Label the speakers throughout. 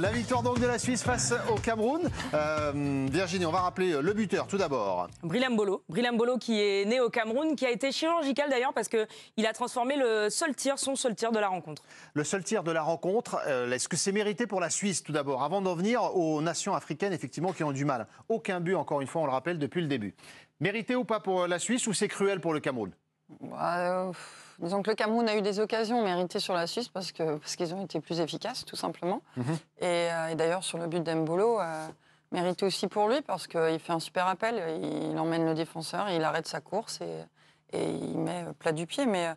Speaker 1: la victoire donc de la Suisse face au Cameroun. Euh, Virginie, on va rappeler le buteur
Speaker 2: tout d'abord. Brilham Bolo. Bolo qui est né au Cameroun, qui a été chirurgical d'ailleurs parce qu'il a transformé le seul tir, son seul tir de la rencontre.
Speaker 1: Le seul tir de la rencontre, euh, est-ce que c'est mérité pour la Suisse tout d'abord Avant d'en venir aux nations africaines effectivement qui ont du mal. Aucun but encore une fois, on le rappelle, depuis le début. Mérité ou pas pour la Suisse ou c'est cruel pour le Cameroun
Speaker 2: bah, euh, disons que le Cameroun a eu des occasions méritées sur la Suisse parce qu'ils ont été plus efficaces, tout simplement. Mhm. Euh, et, d'ailleurs, sur le but d'Embolo, euh, mérité aussi pour lui parce qu'il fait un super appel, il, emmène le défenseur, il arrête sa course et, il met plat du pied. Mais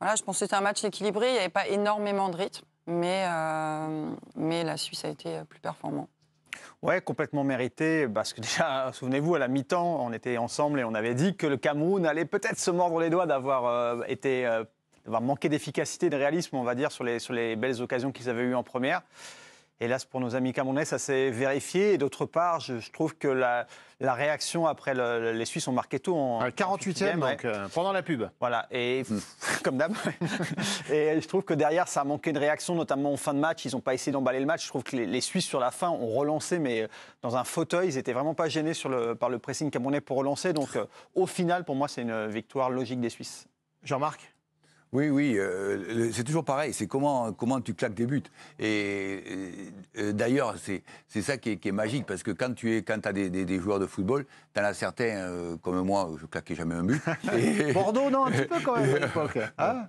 Speaker 2: voilà, je pense que c'était un match équilibré, il n'y avait pas énormément de rythme, mais la Suisse a été plus performante.
Speaker 3: Ouais, complètement mérité, parce que déjà, souvenez-vous, à la mi-temps, on était ensemble et on avait dit que le Cameroun allait peut-être se mordre les doigts d'avoir euh, été, euh, manqué d'efficacité, de réalisme, on va dire, sur les, sur les belles occasions qu'ils avaient eues en première hélas pour nos amis camerounais, ça s'est vérifié. Et d'autre part, je, trouve que la, réaction après les Suisses ont marqué tout en 48e,
Speaker 1: euh, pendant la pub. Voilà, et hmm.
Speaker 3: comme d'hab. et je trouve que derrière, ça a manqué de réaction, notamment en fin de match. Ils n'ont pas essayé d'emballer le match. Je trouve que les, Suisses sur la fin ont relancé, mais euh, dans un fauteuil, ils n'étaient vraiment pas gênés sur le, par le pressing camerounais pour relancer. Donc euh, au final, pour moi, c'est une victoire logique des Suisses. Jean-Marc
Speaker 4: oui, oui, c'est toujours pareil. C'est comment, comment tu claques des buts. et D'ailleurs, c'est ça qui est, magique, parce que quand tu es, quand as des, joueurs de football, tu en as certains, euh, comme moi, je claquais jamais un but. Bordeaux, non, un petit peu quand même à l'époque. Hein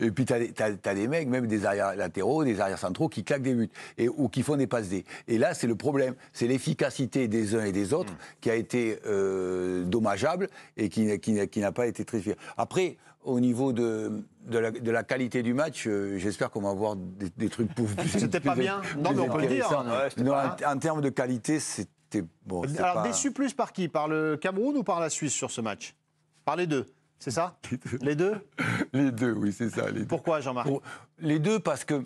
Speaker 4: et puis tu as, des mecs, même des arrières latéraux, des arrières centraux, qui claquent des buts et, ou qui font des passes D. Et là, c'est le problème. C'est l'efficacité des uns et des autres hmm. qui a été euh, dommageable et qui, qui, n'a pas été très fière. Après, au niveau de, de, la, qualité du match, euh, j'espère qu'on va avoir des, trucs pour C'était pas bien. Non, mais on peut le dire. en, termes de qualité, c'était bon. Alors, déçu
Speaker 1: plus par qui Par le Cameroun ou par la Suisse sur ce match Par les deux. C'est ça Les deux
Speaker 4: Les deux, oui, c'est ça. Pourquoi, Jean-Marc Les deux, parce que.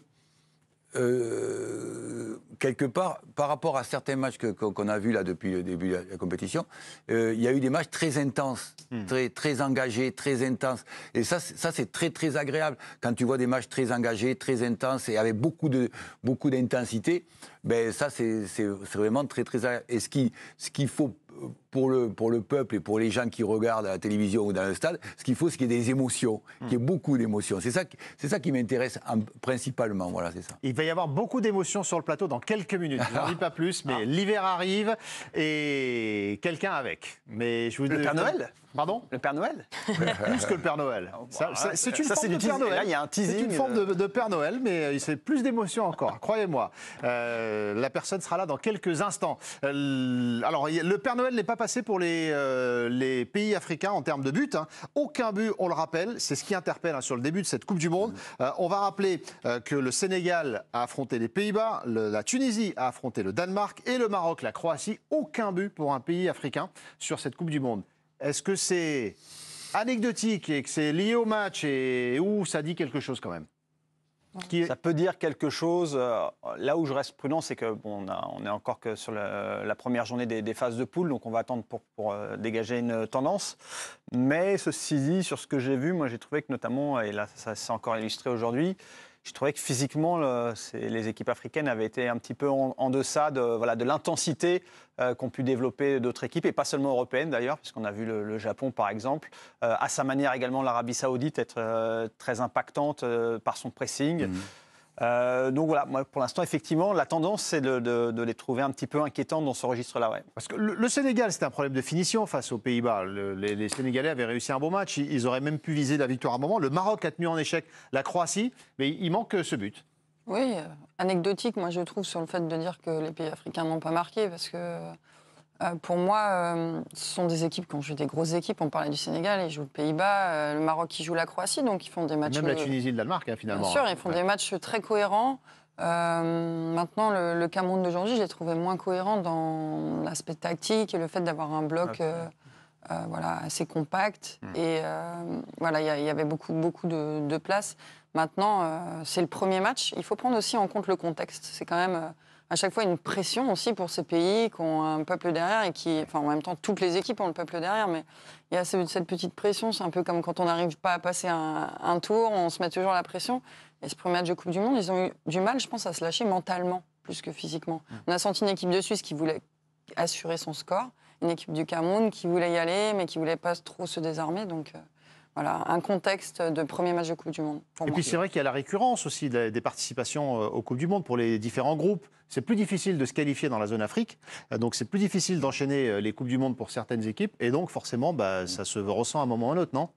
Speaker 4: Euh, quelque part, par rapport à certains matchs qu'on a vus là depuis le début de la, compétition, euh, il y a eu des matchs très intenses, hmm. très, très engagés, très intenses. Et ça, ça c'est très, très agréable. Quand tu vois des matchs très engagés, très intenses et avec beaucoup d'intensité, beaucoup ben, ça, c'est vraiment très, très agréable. Et ce qui ce qu'il faut pour le, pour le peuple et pour les gens qui regardent à la télévision ou dans le stade, ce qu'il faut, c'est qu'il y ait des émotions, qu'il y ait beaucoup d'émotions. C'est ça, c'est ça qui m'intéresse principalement. Voilà, c'est ça. Il va y avoir
Speaker 1: beaucoup d'émotions sur
Speaker 4: le plateau dans quelques minutes. Je n'en dis
Speaker 1: pas plus, mais ah. l'hiver arrive et quelqu'un avec. Mais je vous le Père Noël Pardon Le Père Noël Plus que le Père Noël. Ah, bah, c'est une forme de Père Noël. il y a un C'est une forme euh. de, Père Noël, mais plus d'émotion encore, croyez-moi. Euh, la personne sera là dans quelques instants. Euh, alors, le Père Noël n'est pas passé pour les, pays africains en termes de but. Hein. Aucun but, on le rappelle. C'est ce qui interpelle hein, sur le début de cette Coupe du Monde. on va rappeler que le Sénégal a affronté les Pays-Bas, la Tunisie a affronté le Danemark et le Maroc, la Croatie. Aucun but pour un pays africain sur cette Coupe du Monde. Est-ce que c'est anecdotique et que c'est lié au match et où ça dit quelque chose quand même Ça peut dire quelque chose. Euh,
Speaker 3: là où je reste prudent, c'est que bon, on, est encore que sur la, première journée des, phases de poule, donc on va attendre pour, euh, dégager une tendance. Mais ceci dit, sur ce que j'ai vu, moi j'ai trouvé que notamment, et là ça s'est encore illustré aujourd'hui, je trouvais que physiquement, les équipes africaines avaient été un petit peu en, deçà de l'intensité qu'on euh, qu'ont pu développer d'autres équipes, et pas seulement européennes d'ailleurs, puisqu'on a vu le, Japon par exemple, euh, à sa manière également l'Arabie saoudite être euh, très impactante par son pressing. Mmh. Euh, donc voilà, moi, pour
Speaker 1: l'instant, effectivement, la tendance, c'est de, les trouver un petit peu inquiétants dans ce registre-là. Parce que le, Sénégal, c'est un problème de finition face aux Pays-Bas. les, Sénégalais avaient réussi un bon match. Ils, ils, auraient même pu viser la victoire à un moment. Le Maroc a tenu en échec la Croatie, mais il manque euh, ce but.
Speaker 2: Oui, euh, anecdotique, moi, je trouve, sur le fait de dire que les pays africains n'ont pas marqué, parce que euh, pour moi, euh, ce sont des équipes quand ont joué des grosses équipes. On parlait du Sénégal, ils jouent le Pays-Bas, euh, le Maroc qui joue la Croatie, donc ils font des matchs. Même la Tunisie et le Danemark,
Speaker 1: hein, finalement. Bien sûr, ils font des
Speaker 2: matchs très cohérents. maintenant, le, le Cameroun d'aujourd'hui, je l'ai trouvé moins cohérent dans l'aspect tactique et le fait d'avoir un bloc voilà, assez compact. Hmm. Et voilà, il y, avait beaucoup, beaucoup de, de place. Maintenant, c'est le premier match. Il faut prendre aussi en compte le contexte. C'est quand même à chaque fois une pression aussi pour ces pays qui ont un peuple derrière et qui, en même temps, toutes les équipes ont le peuple derrière, mais il y a cette petite pression. C'est un peu comme quand on n'arrive pas à passer un, tour, on se met toujours la pression. Et ce premier match de Coupe du Monde, ils ont eu du mal, je pense, à se lâcher mentalement plus que physiquement. Mm. On a senti une équipe de Suisse qui voulait assurer son score, une équipe du Cameroun qui voulait y aller, mais qui voulait pas trop se désarmer. Donc euh, voilà, un contexte de premier match de Coupe du Monde. et puis c'est vrai
Speaker 1: qu'il y a la récurrence aussi des participations euh, aux Coupes du Monde pour les différents groupes. C'est plus difficile de se qualifier dans la zone Afrique, euh, donc c'est plus difficile d'enchaîner euh, les Coupes
Speaker 4: du Monde pour certaines équipes, et donc forcément, bah, ça se ressent à un moment ou à un autre, non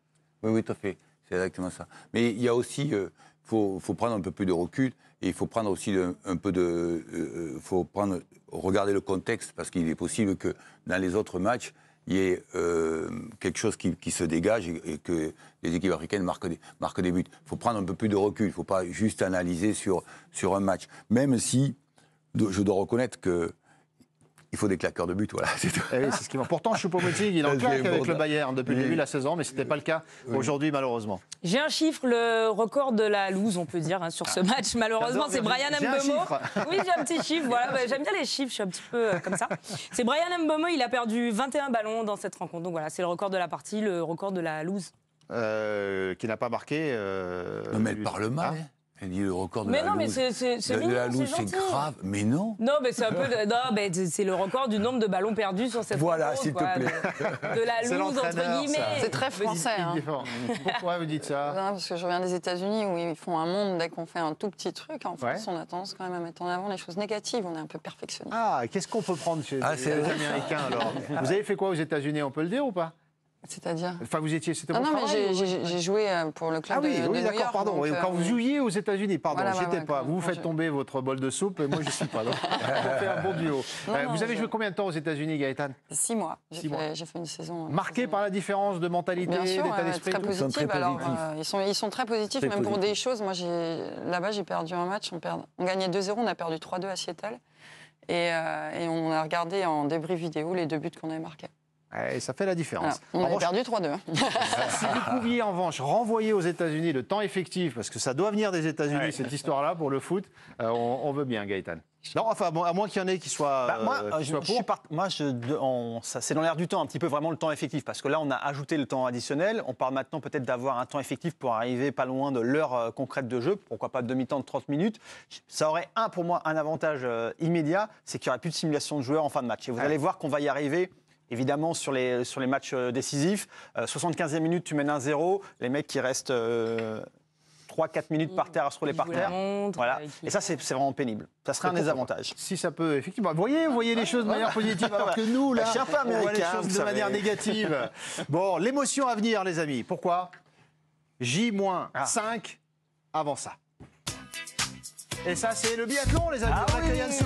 Speaker 4: Oui, oui, tout à fait. C'est exactement ça. Mais il y a aussi, il faut, prendre un peu plus de recul, et il faut prendre aussi un peu de, faut prendre, regarder le contexte, parce qu'il est possible que dans les autres matchs, il y a euh, quelque chose qui, se dégage et, que les équipes africaines marquent des, des buts. Il faut prendre un peu plus de recul, il ne faut pas juste analyser sur, sur un match. Même si je dois reconnaître que il faut des claqueurs de but, voilà, eh c'est
Speaker 1: ce qui Pourtant, choupo il en avec le Bayern depuis le début de la saison, mais ce n'était pas le cas aujourd'hui, malheureusement.
Speaker 2: J'ai un chiffre, le record de la loose, on peut dire, hein, sur ce ah. match, malheureusement, c'est Brian Mbomo. Oui, j'ai un petit chiffre, voilà, bah, j'aime bien les chiffres, je suis un petit peu euh, comme ça. C'est Brian Mbomo, il a perdu 21 ballons dans cette rencontre, donc voilà, c'est le record de la partie, le record de la loose.
Speaker 1: Euh, qui n'a pas marqué. Euh, non, mais elle parle mal. Ah. Hein. Elle dit le record de mais la non, mais c'est, c'est, c'est c'est, grave.
Speaker 4: Mais non.
Speaker 2: Non, mais c'est un peu. non, mais c'est le record du nombre de ballons perdus sur cette. Voilà, s'il te plaît. De, la Louse entre guillemets. C'est très français. Hein. Pourquoi vous dites ça Parce que je reviens des États-Unis où ils font un monde dès qu'on fait un tout petit truc. En France, on a tendance quand même à mettre en avant les choses négatives. On est un peu perfectionniste.
Speaker 1: Ah, qu'est-ce qu'on peut prendre chez ah, les Américains alors Vous avez fait quoi aux États-Unis On peut le dire ou pas à dire Enfin, vous étiez. C'était non, ah non, mais j'ai
Speaker 2: joué euh, pour le club. Ah oui, de, oui, d'accord, pardon. Quand vous euh,
Speaker 1: jouiez aux États-Unis, pardon, j'étais pas. vous faites tomber votre bol de soupe et moi, je suis pas. on fait un bon duo. Euh, vous avez joué combien de temps aux États-Unis, Gaëtan Six mois.
Speaker 2: J'ai fait, une saison.
Speaker 1: Marqué par la différence de mentalité, d'état d'esprit Très positif. Alors,
Speaker 2: ils, sont, ils sont très positifs, même pour des choses. Moi, là-bas, j'ai perdu un match. On gagnait 2-0, on a perdu 3-2 à Seattle. Et, on a regardé en débris vidéo les deux buts qu'on avait marqués. Et eh, ça fait la différence. Ah, on a perdu 3-2. Hein. si vous pouviez en revanche renvoyer
Speaker 1: aux États-Unis le temps effectif, parce que ça doit venir des États-Unis cette histoire-là pour le foot, euh, on, veut bien Gaëtan. Non, enfin, à moins qu'il y en ait qui soient. moi, je,
Speaker 3: moi, c'est dans l'air du temps, un petit peu vraiment le temps effectif, parce que là, on a ajouté le temps additionnel. On parle maintenant peut-être d'avoir un temps effectif pour arriver pas loin de l'heure euh, concrète de jeu, pourquoi pas demi-temps de 30 minutes. Ça aurait, un, pour moi, un avantage euh, immédiat, c'est qu'il n'y aurait plus de simulation de joueurs en fin de match. Et vous allez voir qu'on va y arriver évidemment sur les, sur les matchs euh, décisifs. 75e euh, minute, tu mènes 1-0. Les mecs qui restent 3-4 euh, minutes par terre à se rouler par terre. voilà. Et ça, c'est vraiment pénible.
Speaker 1: Ça serait un des avantages. Si ça peut, effectivement. Vous voyez, vous voyez les choses de manière positive, alors que nous, bah, là, bah, femme on les choses de manière négative. bon, l'émotion à venir, les amis. Pourquoi J-5 ah. avant ça. Et ça, c'est le biathlon, les amis. Ah